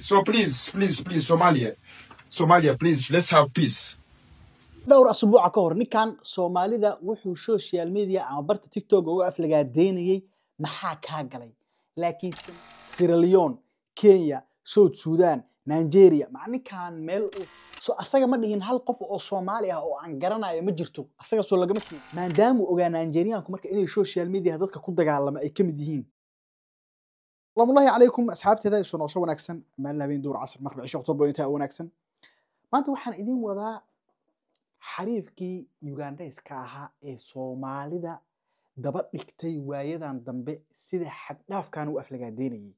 So please, please, please, Somalia, Somalia, please, let's have peace. dhowr asbuuca ka hor ninkan soomaalida wuxuu social media ama barta tiktok uga aflagaadeynayey maxaa kaa galay laakiin sierra kenya south sudan nigeria maca ninkan meel so asaga ma dhihin hal qof oo soomaali ah oo aan garanayo ma jirto asaga lagama maadaamuu ogaa nigerianku marka inay social media dadka ku dagaalama ay ka mid yihiin alamulahi calaykum asxaabteeda isu noosho wanaagsan maalin habeen duur casr markab cisho octoobar wanaagsan maanta waxaan idin wadaa xariifkii ugandayska ahaa ee soomaalida daba dhigtay waayadan dambe sida xaddhaafkan u aflagaadeynayay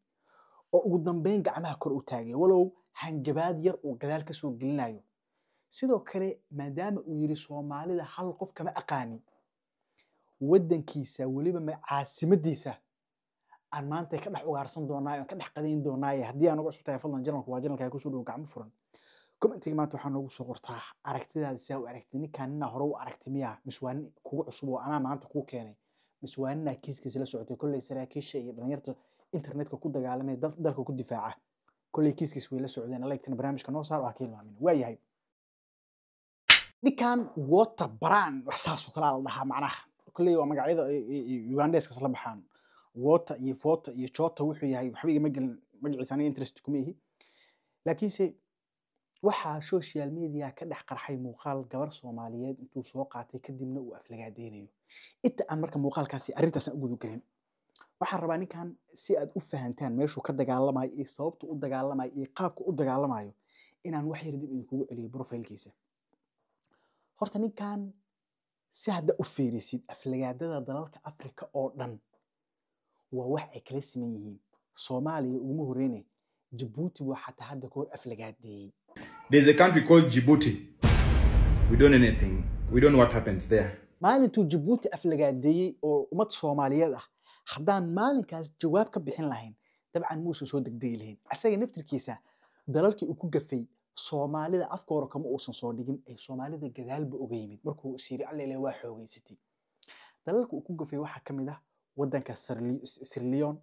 oo ugu dambeyn gacmaha kor u taagay walow hanjabaad yar uu gadaal ka soo gelinayo sidoo kale maadaama uu yidhi soomaalida hal qof kama aqaani waddankiisa weliba caasimadiisa aan maanta ka dhex ugaarsan doonaayo aan ka dhex qadayn doonaaye haddii aan uga cusub fadlan janalku waa janalka kusoo dhow gacmo furan commentiga maanta waxaa noogu soo qortaa aragtidaada sidaa u aragtay ninkaan ninaa hore u aragtay miyaa miswaani kugu cusub oo anaa maanta kuu keenay miswaaninaa kiiskiisa la socotay kolley saraakiisha iyo dhallinyarta internetka ku dagaalamay dalka ku difaaca kolley kiiskiis way la socdeen alaegtana barnaamijka noo saar oo ha ka waa yahay ninkan water brand wax saasoo kale la dhahaa macnaha kolley waa magacyada eh, eh, eh, ugandeeskaas la baxaan wota iyo fota iyo jota wuxuu yahay waxba igama gelin interest kuma laakiinse waxaa social media ka dhex qarxay muuqaal gabar soomaaliyeed intuu soo qaatay kadibna uu aflagaadeynayo inta aan marka muuqaalkaasi arrintaasan u gudagelin waxaan rabaa ninkan si aad u fahantaan meeshuu ka dagaalamayo iyo sababta u dagaalamayo iyo qaabka u dagaalamayo inaan wax yar dib idinkugu celiyo brofailkiisa horta ninkan si hadda u fiirisid aflagaadada dalalka africa oo dhan waa wax ay kala siman yihiin soomaaliya uguma horeyne jabuuti waa xataa hadda koor aflagaadeeyey maalintuu jabuuti aflagaadeeyey oo ummad soomaaliyeed ah haddaan maalinkaas jawaab ka bixin lahayn dabcan muusan soo degdegi lahayn asaga naftirkiisa dalalkii uu ku gafay soomaalida afkooro kama uusan soo dhigin ay soomaalida gadaalba uga yimid markuu siiri calleyle waa xoogeysatay dalalka uu ku gafay waxaa ka mid ah wadanka sirlion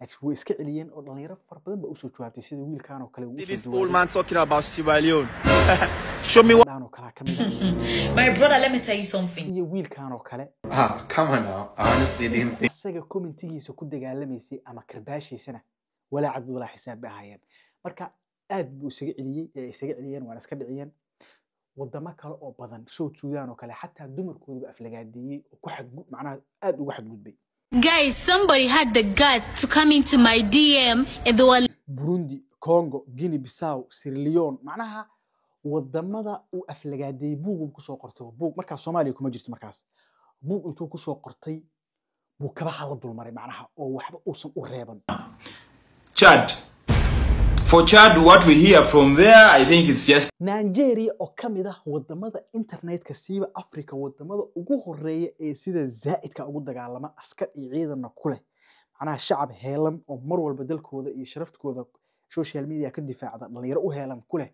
laakiin way iska celiyeen oo dhalinyaro fara badan baa usoo jawaabtay sida wiilkan oo kale iyo wiilkan oo kale ah. ah, isaga commentigiisa ku dagaalamaysay ama karbaashaysana walaa cad walaa xisaab bay ahaayeen marka aad buu isaga celiyey ee isaga celiyeen waana iska dhiciyeen wadamo kale oo badan soo suudaan oo kale xataa dumarkooduba aflagaadeeyey oo ku xadgu macnaha aad uga xadgudbay Guys, somebody had the guts to come into my DM and they were... Burundi, Congo, Guinea-Bissau, Sierra Leone, macnaha wadamada uu aflagaaday buug uu kusoo qortay buug markaas Soomaaliya kuma jirto markaas buug intuu kusoo qortay buu kabaha la dulmaray macnaha oo waxba uusan u reeban Chad for Chad, what we hear from there, I think it's just Nigeria oo ka mid ah wadamada internetka siiba africa wadamada ugu horeeya ee sida zaa'idka ugu dagaalama askar iyo ciidana ku leh macnaha shacab heelan oo mar walba dalkooda iyo sharaftkooda social media ka difaacda dhalinyaro u heelan ku leh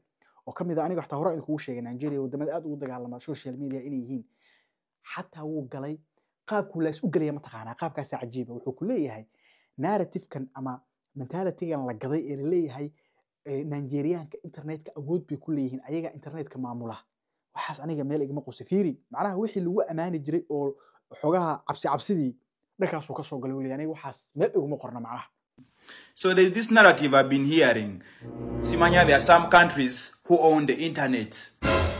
oo ka mid ah aniga xataa hore idinkugu sheegay Nigeria wadamada aad ugu dagaalama social media inay yihiin xataa wuu galay qaabku laas u gelaya mataqaanaa qaabkaasi cajiiba ah. wuxuu ku leeyahay narrative ama mentalitygan la gaday ee la Nigerianka internetka awood bay kuleeyihiin ayaga internetka maamula waxaas aniga meel igama qusay fiiri macnaha wixii lagu ammaani jiray oo xogaha cabsi cabsidii dhakaasuu kasoo galay weli aniga waxaas meel iguma qorna macnaha So there's this narrative I've been hearing. Simanya, there are some countries who own the internet.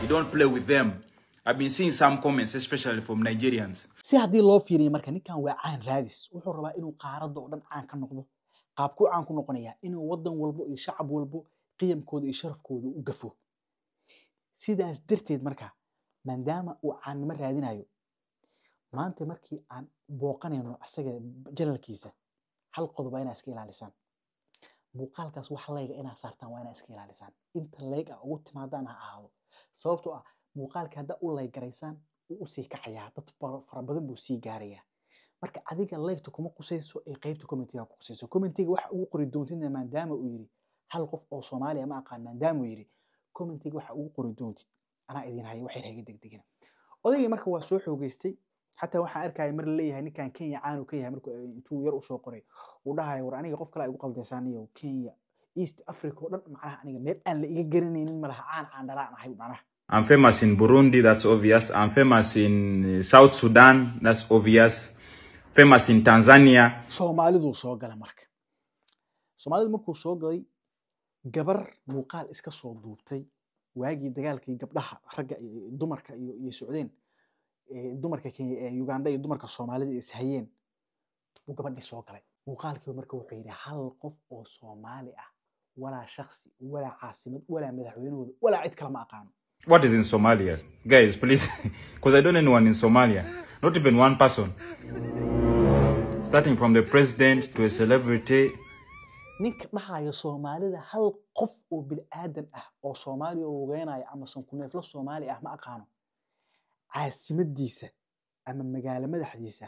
You don't play with them. I've been seeing some comments, especially from Nigerians. Si haddii loo fiiriyo marka ninkan waa caan raadis wuxuu rabaa inuu qaaradda oo dhan caan ka noqdo qaabkuu caan ku noqonayaa inuu wadan walbo iyo shacab walbo qiyamkooda iyo sharafkooda u gafo sidaas darteed marka maadaama uu caannimo raadinayo maanta markii aan booqanayno asaga janalkiisa hal qodoba inaa iska ilaalisaan muuqaalkaas wax layga inaa saartaan waa inaa iska ilaalisaan inta layg ah ugu timaadaan ha ahaado sababtoo ah muuqaalka haddaa u laygaraysaan uu usii kacayaa dad farabadan buu sii gaarayaa marka adiga laygta kuma qusayso ee qaybta commentiga ku qusayso commentiga waxa ugu qori doontidna maadaama uu yidhi hal qof oo soomaaliya ma aqaan maadaama uu yidhi commentiga waxa ugu qori doontid anaa idin haya waxyar haga degdegina odaygii marka waa soo xoogeystay xataa waxaan arkaya mar laleeyahay ninkan kenya caanu ka yahay marka intuu yar usoo qoray uu dhahayo war aniga qof kale ay ugu kenya east africa oo dhan macnaha aniga meel aan la iga garanaynin malaha caan aan dhalaan ahay macnaha I'm famous in Burundi, that's obvious. I'm famous in eh, South Sudan, that's obvious famous in Tanzania. Soomaalidu soo gala marka. Soomaalidu markuu soo galay gabar muuqaal iska soo duubtay waagii dagaalkii gabdhaha ragga dumarka iyo socdeen dumarka Uganda iyo dumarka Soomaalida is hayeen buu gabadhii soo galay. Muuqaalkii marka wuxuu yidhi hal qof oo Soomaali ah walaa shaksi walaa caasimad walaa madaxweynahooda walaa cid kale ma aqaano. What is in Somalia? Guys, please, because I don't anyone in Somalia, not even one person starting from the president to a celebrity ninka dhahayo soomaalida hal qof oo bilaadan ah oo soomaaliya wogeynaya ama sankuneefla soomaali ah ma aqaano caasimadiisa ama magaalo madaxdiisa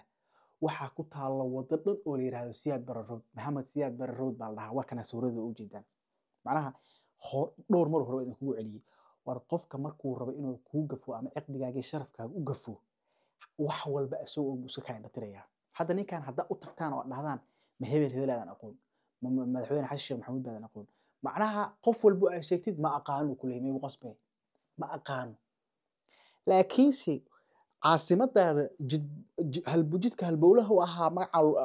waxaa ku taalla wado dhan oo la yidhahdo siyaad bararood maxamed siyaad bararood baa la dhahaa waa kana sawirada u jeedaan macnaha dhowr mar hore idinkugu celiyey war qofka markuu rabo inuu kuu gafo ama ciqdigaaga sharafkaaga u gafo wax walba isagoo iska ka indhatirayaa hadda ninkan haddaa u tagtaan oo dhahdaan ma hebel hebeladan aqoon madaxweyne xasan sheekh maxamuud baadaan aqoon macnaha qof walbo aad sheegtid ma aqaano ku leeyay qosbe ma aqaano laakiinse caasimadaada jidka halbowlaha u ahaa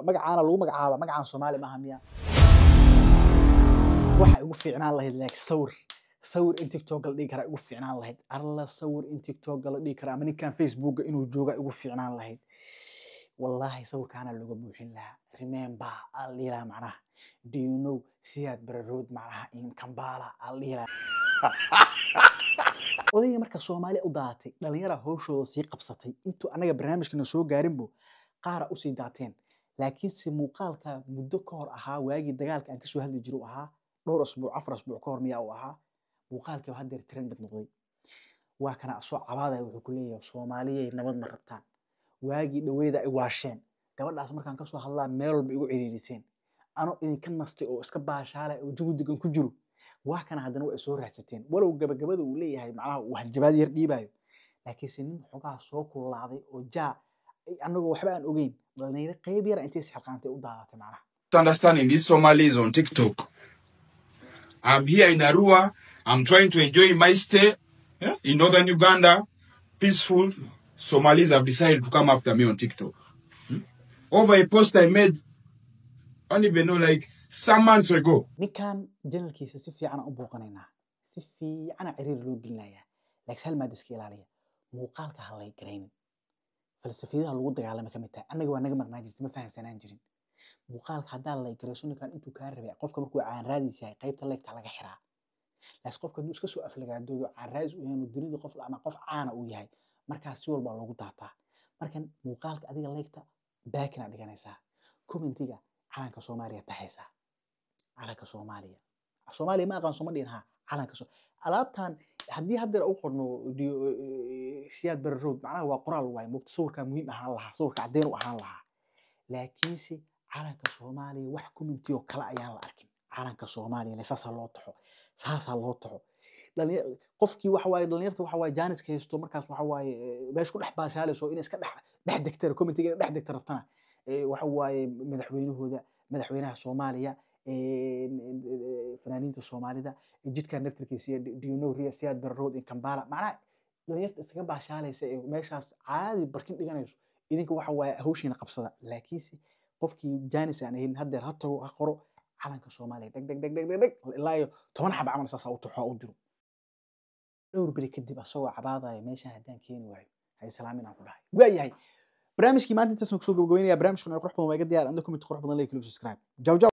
magacaana lagu magacaaba magacaan soomaali maaha miya waxa igu fiicnaan lahayd like sawir sawir in tiktok la dhigi karaa igu fiicnaan lahayd alla sawir in tiktok la dhigi karaa ama ninkan facebooka inuu jooga igu fiicnaan lahayd wallaahi sawirkaana laga buuxin lahaa remember al dhihi macnaha do you know siyaad bararood macnaha in kambala al odayga marka soomaaliya u daatay dhallinyara howshooda sii qabsatay intuu annaga barnaamijkana soo gaarinbo qaara usii daateen laakiinse muuqaalka muddo ka hor ahaa waagii dagaalka aan kasoo hadli jiru ahaa dhowr asbuuc afar asbuuc ka hor miyaa u ahaa muuqaalkiiba haddeer trended noqday waa kana asoo cabaadaya wuxuu ku leeyahay soomaaliyay nabad ma rabtaan waagii dhaweyda ay waasheen gabadhaas markaan kasoo hadlaa meel walba igu ciriiriseen ano idinka nastay oo iska baashaala oo jagudigan ku jiro waa kana haddana waa soo raadsateen walow gabagabada uu leeyahay macnaha uu hanjabaad yar dhiibaayo laakiinse nin xogaha soo kululaaday oo jaa anagoo waxba aan ogeyn dhalinyaro qayb yara intay isxilqaantay u daadatay macnaha I'm here in Arua. I'm trying to enjoy my stay yeah, in northern Uganda, peaceful, Somalis have decided to come after me on TikTok. Hmm? Over a post I made, I don't even know, like some months ago. Ninkan generalkiisa si fiican u buuqanaynaa. Si fiican ciriir loo gelinayaa. Laakiin hal maad iska ilaaliya. Muuqaalka ha lay garaynin. Falsafiyadaha lagu dagaalama ka mid tahay. Annaga waa naga maqnaa jirtay, ma fahansanaan jirin. Muuqaalka haddaa lay garayso ninkan intuu kaa rabay. Qofka markuu caan raadis yahay, qaybta leegta laga xiraa. Laakiin qofka hadduu caana uu yahay markaa si walba logu daataa markan muuqaalka adiga laygta baakina dhiganaysaa commentiga calanka soomaaliya taxaysaa calanka soomaaliya ah, soomaaliya ma aqaan soma dhihin haa calanka so alaabtan haddii haddeer u qorno e, e, siyaad bari road macnaha waa qoraal waay mugta sawirkaa muhiim ahaan lahaa sawirka caddeyn u ahaan lahaa laakiinse calanka soomaaliya wax commentiyo kale ayaan la arkin calanka soomaaliya le saasaa loo taxo saasaa loo taxo qofkii waxawaaye dhalinyarta waxa jaaniska haysto markaas waxa meesh ku dhex baashaalayso inay iska dhex dhex degtara dhex degta rabtana waxa madaxweynahooda madaxweynaha soomaaliya fanaaniinta soomaalida jidkan naftirkiisa iyo dionoriya siyaad berarood in kambala macnaha dhalinyarta iskaga baashaalaysa ee meeshaas caadi barkin dhiganayso idinka waxa waaye hawshiina qabsada laakiinse qofkii jaanis aan ahayn haddeer ha tago ha qoro calanka soomaaliya dheg dheg dheg dheg dheg ilaa iyo toban xaba camal saasaa u tuxo u diro dhowr beri kadib asagoo cabaadaya meeshan haddaan keeni waayo ha aan ku dhahay waayahay barnaamijkii maanta intaas waan kusoo gabagabeynaya barnaamijkan qurux badan waa iga diyaar anda comment qurux badan like club subscribe jaw